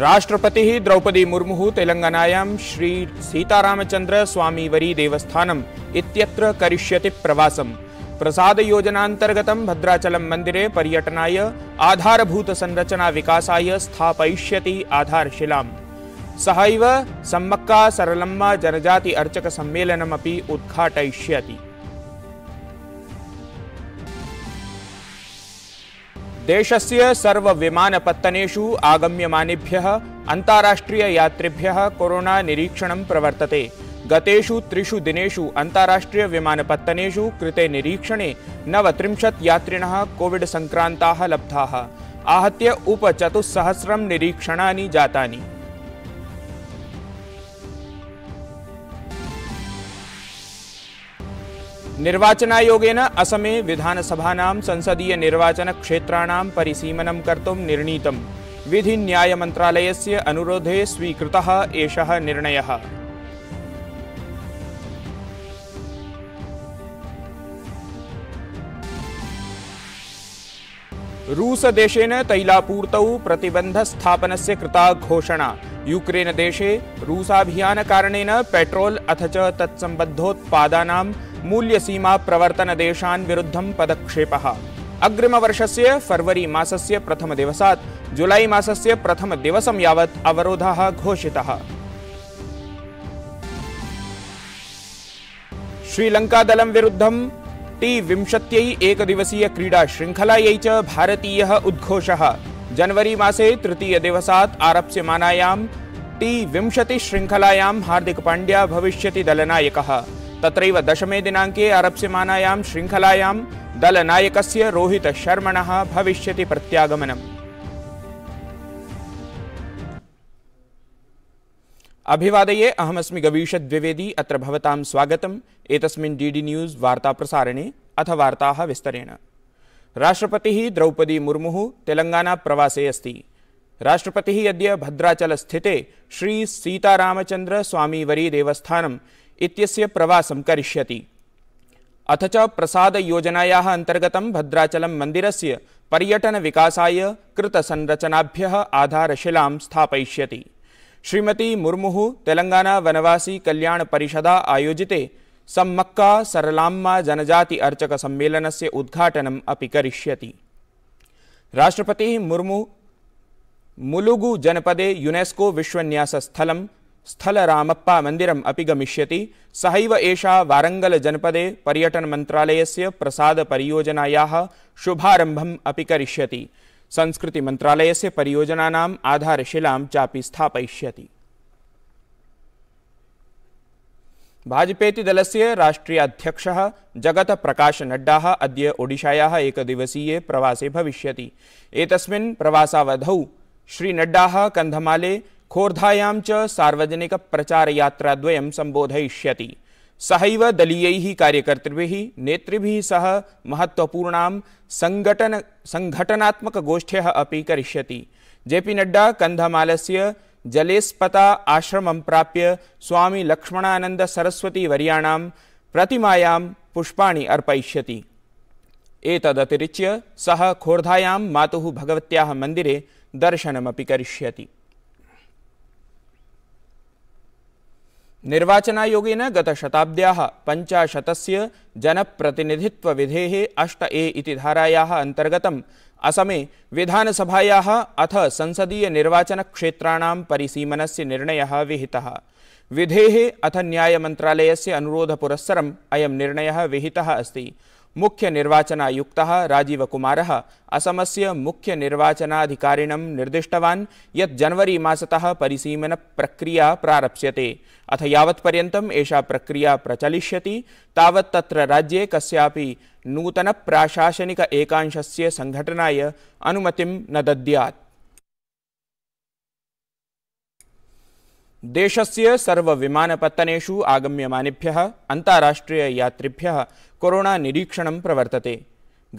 राष्ट्रपति द्रौपदी मुर्मु तेलङ्गानायां श्री सीतारामचन्द्रस्वामिवरी देवस्थानम् क्य प्रवास प्रसाद योजनागत भद्राचल मन्दिरे पर्यटनाय आधारभूतसंरचनाविकासाय स्थापयिष्यति आधारशिलाम् सहैव सम्मक्का सरलम्मा जनजाति अर्चकसम्मेलनमपि उद्घाटय देश से सर्व विमान देशस्य सर्वविमानपत्तनेषु आगम्यमानेभ्यः यात्रिभ्य कोरोना निरीक्षण प्रवर्तते गतेषु त्रिषु दिनेषु पत्तनेशु कृते निरीक्षणे नवत्रिंशत् यात्रिणः कोविड संक्रांता लब्धाः आहत्य उपचतुस्सहस्रं निरीक्षणानि जातानि निर्वाचनायोगेन असमे विधानसभानां संसदीयनिर्वाचनक्षेत्राणां परिसीमनं कर्तुं निर्णीतम् विधिन्यायमन्त्रालयस्य अनुरोधे निर्णय रूस निर्णयः तैलापूर्त प्रतिबंध स्थापन कृता घोषणा रूसाभियान कारणेन पेट्रोल अथ च मूल्य सीमा प्रवर्तन विरुद्ध पदक्षेप अग्रिम वर्ष से फरवरी मासस्य प्रथमदिवसात् जुलै मासस्य प्रथमदिवसं यावत् घोषित श्रीलंका दल विरुद्ध टी विंशत्यै एकदिवसीयक्रीडाशृङ्खलायै च भारतीयः उद्घोष जनवरी तृतीय दिवस आरप्स्यमानायां टी विंशतिशृङ्खलायां पांड्या भविष्य दलनायक तत्रैव दशमे दिनाङ्के अरब्सीमानायां श्रृंखलायां दलनायकस्य रोहितशर्मणः भविष्यति प्रत्यागमनम् अभिवादये अहमस्मि गवीषद्विवेदी अत्र भवतां स्वागतम् एतस्मिन् डी डी न्यूज़ वार्ताप्रसारणे अथ वार्ताः विस्तरेण राष्ट्रपतिः द्रौपदी मुर्मुः तेलङ्गानाप्रवासे अस्ति राष्ट्रपतिः अद्य भद्राचलस्थिते श्रीसीतारामचन्द्रस्वामीवरीदेवस्थानं इत्यस्य प्रवासं करिष्यति अथ च प्रसादयोजनायाः अन्तर्गतं भद्राचलं मन्दिरस्य पर्यटनविकासाय कृतसंरचनाभ्यः आधारशिलां स्थापयिष्यति श्रीमती मुर्मुः तेलंगाना वनवासी कल्याण परिषदा आयोजिते सम्मक्का सरलाम्मा जनजाति अर्चक सम्मेलनस्य उद्घाटनम् अपि करिष्यति राष्ट्रपतिः मुर्मु मुलुगु जनपदे यूनेस्को विश्वन्यासस्थलं स्थलरामप्पा मन्दिरम् अपि गमिष्यति सहैव एषा वारङ्गलजनपदे पर्यटनमन्त्रालयस्य प्रसादपरियोजनायाः शुभारम्भम् अपि मंत्रालय संस्कृतिमन्त्रालयस्य आधारशिला आधारशिलां चापि स्थापयिष्यति भाजपेति दलस्य राष्ट्रियाध्यक्षः जगत प्रकाश अद ओडिशाया एक एकदिवसीये प्रवासे एक प्रवासवध श्री नड्डा कंधमाले खोर्धायां च सार्वजनिकप्रचारयात्राद्वयं सम्बोधयिष्यति सहैव दलीयैः कार्यकर्तृभिः नेतृभिः सह महत्वपूर्णां सङ्घटन सङ्घटनात्मकगोष्ठ्यः अपि करिष्यति जेपी नड्डा कन्धमालस्य जलेस्पता आश्रमं प्राप्य स्वामी लक्ष्मणानन्दसरस्वतीवर्याणां प्रतिमायां पुष्पाणि अर्पयिष्यति एतदतिरिच्य सह खोर्धायां मातुः भगवत्याः मन्दिरे दर्शनमपि करिष्यति निर्वाचनायोगेन गतशताब्द्याः पञ्चाशतस्य जनप्रतिनिधित्वविधेः अष्ट ए धाराया अंतर्गत असमे विधानसभायाः अथ संसदीयनिर्वाचनक्षेत्राणां से निर्णय विहिता विधे अथ से अनुरोधपुरस्सरम् अयं निर्णय विहिता अस्त मुख्य निर्वाचन आयुक्त राजीव कुमार असम से मुख्य निर्वाचनाधिकारिण निर्दिष्टवान् यत् जनवरी मसत परिसीमन प्रक्रिया प्रारप्स्यते अथ यावत्पर्यन्तम् एषा प्रक्रिया प्रचलिष्यति तत्र राज्ये कस्यापि नूतन प्राशासनिक एकांशस्य संघटनाय अनुमतिं न दद्यात् देशस्य सर्वविमानपत्तनेषु आगम्यमानेभ्यः यात्रिभ्य कोरोना निरीक्षण प्रवर्तते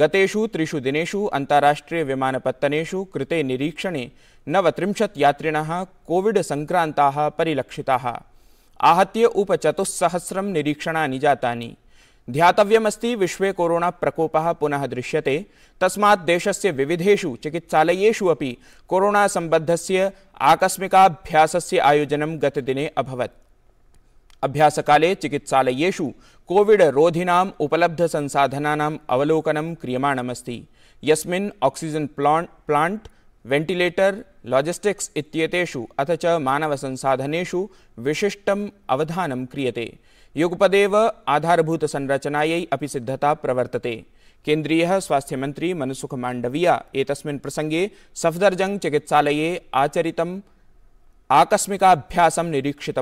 गतेषु त्रिषु दिनेषु अन्ताराष्ट्रीयविमानपत्तनेषु कृते निरीक्षणे नवत्रिंशत् यात्रिणः कोविड् सङ्क्रान्ताः परिलक्षिताः आहत्य उपचतुस्सहस्रं निरीक्षणानि जातानि ध्यातव्यमस्ति विश्वे कोरोना प्रकोपः पुनः दृश्यते तस्मात् देशस्य विविधेषु चिकित्सालयेषु अपि कोरोनासम्बद्धस्य आकस्मिकाभ्यासस्य आयोजनं गतदिने अभवत् काले चिकित्सालयेषु कोविड् रोधिनाम् उपलब्धसंसाधनानाम् अवलोकनं क्रियमाणमस्ति यस्मिन् oxygen plant plant ventilator logistics इत्येतेषु अथ च मानवसंसाधनेषु विशिष्ट अवधान क्रियते युगपदेव आधारभूतसंरचनायै अपि सिद्धता प्रवर्तते मंत्री मनसुख मांडविया एतस्मिन् प्रसंगे सफदरजंग चिकित्सालये आचरितं आकस्मिकाभ्यास निरीक्षित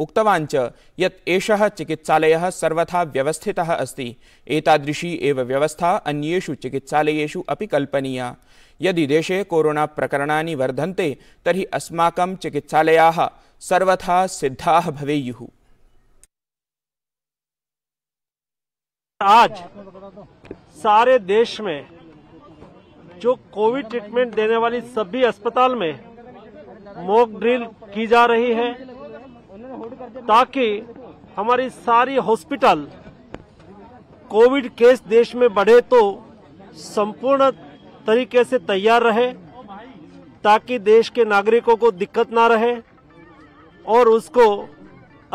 उक्तवान् च यत् एषः चिकित्सालयः सर्वथा व्यवस्थितः अस्तादी एव व्यवस्था अन्येषु चिकित्सालयेषु अपि यदि देशे कोरोणाप्रकरणानि प्रकरण वर्धन अस्माकं चिकित्सालयाः सर्वथा सिद्धा भवेयुः आज सारे देश में जो कोविड ट्रीटमेंट देने वाली सभी अस्पताल में मॉक ड्रिल की जा रही है ताकि हमारी सारी हॉस्पिटल कोविड केस देश में बढ़े तो संपूर्ण तरीके से तैयार रहे ताकि देश के नागरिकों को दिक्कत ना रहे और उसको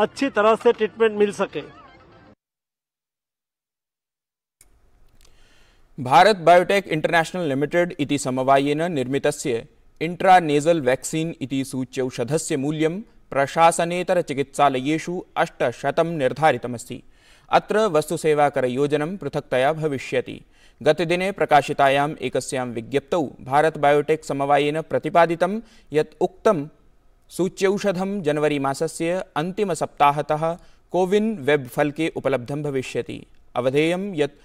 अच्छी तरह से ट्रीटमेंट मिल सके भारत बायोटेक इंटरनेशनल लिमिटेड इति समवायेन निर्मितस्य इण्ट्रानेसल् व्याक्सीन् इति सूच्यौषधस्य मूल्यं प्रशासनेतरचिकित्सालयेषु अष्टशतं निर्धारितमस्ति अत्र वस्तुसेवाकरयोजनं पृथक्तया भविष्य गतदिने प्रकाशितायां एकस्यां विज्ञप्तौ भारत बायोटेक् समवायेन प्रतिपादितं यत् उक्तं सूच्यौषधं जनवरी मासस्य अन्तिमसप्ताहतः कोविन वेब फलके उपलब्धं भविष्यति अवधेयं यत्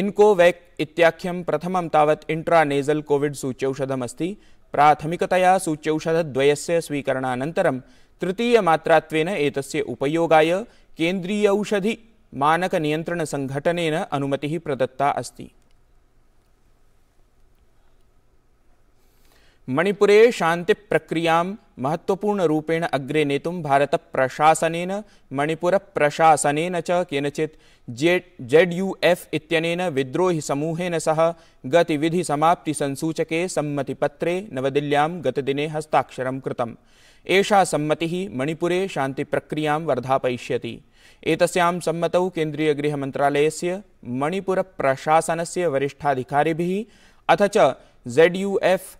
इन्कोवेक् इत्याख्यं प्रथमं तावत् इंट्रानेजल कोविड सूच्यौषधमस्ति प्राथमिकतया सूच्यौषधद्वयस्य स्वीकरणानन्तरं तृतीयमात्रात्वेन एतस्य उपयोगाय केन्द्रीयौषधि मानकनियन्त्रणसङ्घटनेन अनुमतिः प्रदत्ता अस्ति मणिपुरे शांति प्रक्रिया महत्वपूर्ण रूपेण अग्रे नेतुं भारतप्रशासनेन मणिपुरप्रशासनेन च केनचित् J Z U F F इत्यनेन विद्रोहिसमूहेन सह गतिविधिसमाप्तिसंसूचके सम्मतिपत्रे नवदिल्ल्यां गतदिने हस्ताक्षर कृत एषा सम्मतिः मणिपुरे शांति शान्तिप्रक्रियां वर्धापयिष्यति एतस्यां सम्मतौ केन्द्रीयगृहमन्त्रालयस्य मणिपुरप्रशासनस्य वरिष्ठाधिकारिभिः अथ च जेड् यू एफ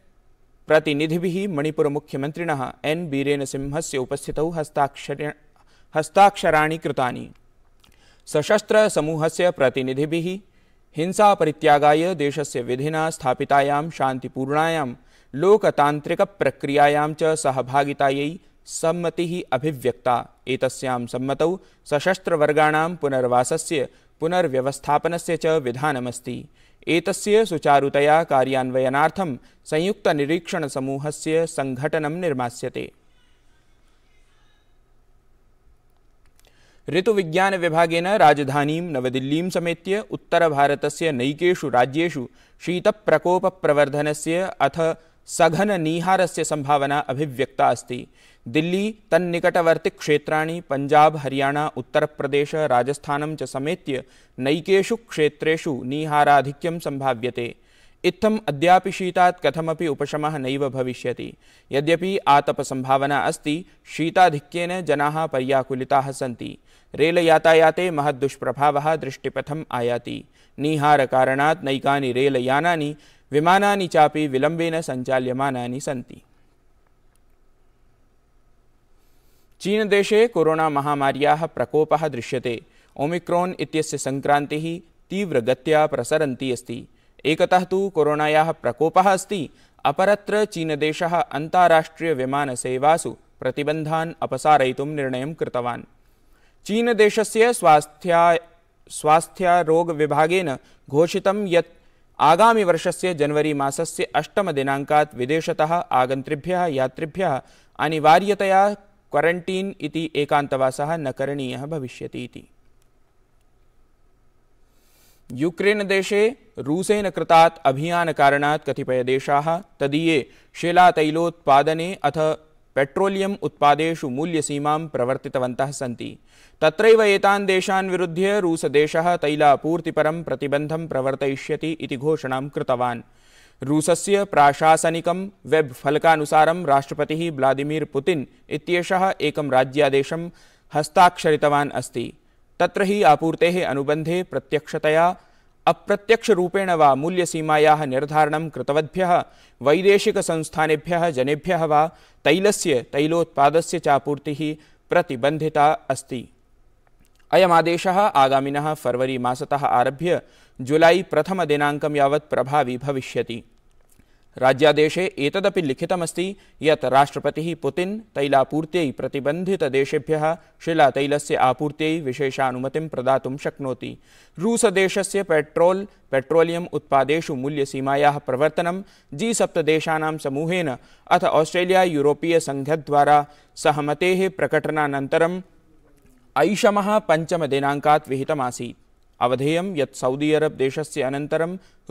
प्रतिनिधिभिः मणिपुरमुख्यमन्त्रिणः एन् बीरेनसिंहस्य उपस्थितौ हस्ताक्षर हस्ताक्षराणि कृतानि हिंसा परित्यागाय देश से विधि स्थापितायां लोकतांत्रिक प्रक्रियायां च सहभागितायै सम्मतिः अभिव्यक्ता एतस्यां सम्मतौ सशस्त्रवर्गाणां पुनर्वासस्य पुनर्व्यवस्थापनस्य च विधानमस्ति एतस्य सुचारुतया कार्यान्वयनार्थं संयुक्तनिरीक्षणसमूहस्य सङ्घटनं निर्मास्यते ऋतुविज्ञानविभागेन राजधानीं नवदिल्लीं समेत्य उत्तरभारतस्य नैकेषु राज्येषु शीतप्रकोपप्रवर्धनस्य अथ सघन निहार से संभावना अभिव्यक्ता अस्त दिल्ली तन्निकटवर्तिक्षेत्राणि पंजाब हरियाणा उत्तर उत्तरप्रदेश राजस्थानं च समेत्य नैकेषु क्षेत्रेषु नीहाराधिक्यं सम्भाव्यते इत्थम् अद्यापि शीतात् कथमपि उपशमः नैव भविष्यति यद्यपि संभावना अस्ति शीताधिक्येन जनाः पर्याकुलिताः सन्ति रेलयातायाते महद्दुष्प्रभावः दृष्टिपथम् आयाति नीहारकारणात् नैकानि रेलयानानि विमानानि चापि विलंबेन सञ्चाल्यमानानि सन्ति चीन देशे चीनदेशे कोरोणामहामार्याः प्रकोपः दृश्यते ओमिक्रोन इत्यस्य सङ्क्रान्तिः तीव्रगत्या प्रसरन्ती अस्ति एकतः तु कोरोनायाः प्रकोपः अस्ति अपरत्र चीनदेशः अन्ताराष्ट्रियविमानसेवासु प्रतिबन्धान् अपसारयितुं निर्णयं कृतवान् चीनदेशस्य स्वास्थ्या स्वास्थ्यारोगविभागेन घोषितं यत् आगामी वर्ष से जनवरी अष्टम अष्टमदिनाङ्कात् विदेशत आगंतृभ्य यात्रिभ्य अनिवार्यतया क्वरण्टीन् एकांतवास न करनीय भविष्य यूक्रेन देशे रूसेन कृतात् कतिपय कतिपयदेशाः तदीये शिलातैलोत्पादने अथ पेट्रोलियम् उत्पादेषु मूल्य सीमा सन्ति तत्रैव एतान् देशान् विरुध्य रूसदेशः तैलापूर्तिपरं प्रतिबन्धं प्रवर्तयिष्यति प्रवर्त्य घोषणा कृतवान् रूस से प्राशासनिक वेब राष्ट्रपतिः राष्ट्रपति व्लादिमीर पुतिन एक राज्यादेश हस्ताक्षरितवान् अस्ति तत्र हि प्रत्यक्षतया रूपेण वा निर्धारण निर्धारणं कृतवद्भ्यः वैदेशिकसंस्थानेभ्यः जनेभ्यः वा तैलस्य तैलोत्पादस्य चापूर्तिः प्रतिबंधिता अस्ति अयमादेशः आगामिनः फरवरी मासतः आरभ्य जुलाई प्रथमदिनाङ्कं यावत् प्रभावी भविष्यति राज्यादेशे एतदपि लिखितमस्ति यत् राष्ट्रपतिः पुतिन् तैलापूर्त्यै देशेभ्यः शिलातैलस्य आपूर्त्यै विशेषानुमतिं प्रदातुं शक्नोति रूसदेशस्य पेट्रोल् पेट्रोलियम् उत्पादेषु मूल्यसीमायाः प्रवर्तनं जी सप्त देशानां समूहेन अथ ऑस्ट्रेलिया यूरोपीय यूरोपीयसङ्घद्वारा सहमतेः प्रकटनानन्तरम् ऐषमः पञ्चमदिनाङ्कात् विहितमासीत् अवधेय ये सऊदी अरब देशस्य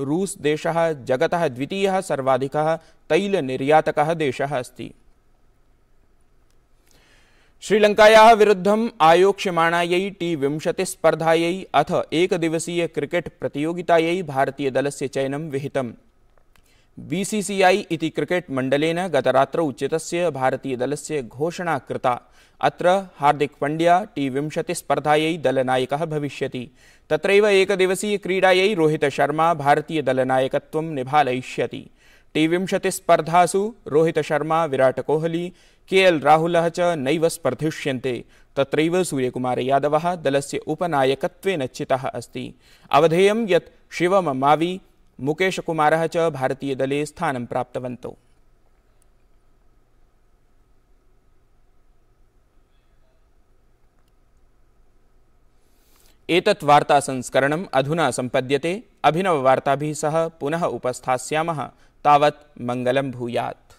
रूस देश जगत जगतः सर्वाधिक तैल निर्यातक देश अस्त श्रीलंकाया विरुद्ध आयोक्ष्यमाणायै टी विंशतिस्पर्धायै अथ एकदिवसीय भारतीय दल से चयन विहितम् बीसीसीआई मंडल क्रिकेट उचित भारतीय दल से घोषणा कृता अत्र हार्दिक पंड्या टी विंशतिस्पर्धायै दलनायकः भविष्यति रोहित शर्मा भारतीय दलनायक निभालिष्य टी विंशति शर्मा विराट विराटकोहली के एल राहुल च नैव स्पर्धिष्यन्ते यादव दल से उपनायक चिता अस्त अवधेय यत शिवम मावी मुकेशकुमारः च भारतीयदले स्थानं प्राप्तवन्तौ एतत् वार्तासंस्करणम् अधुना सम्पद्यते अभिनववार्ताभिः सह पुनः उपस्थास्यामः तावत् मङ्गलं भूयात्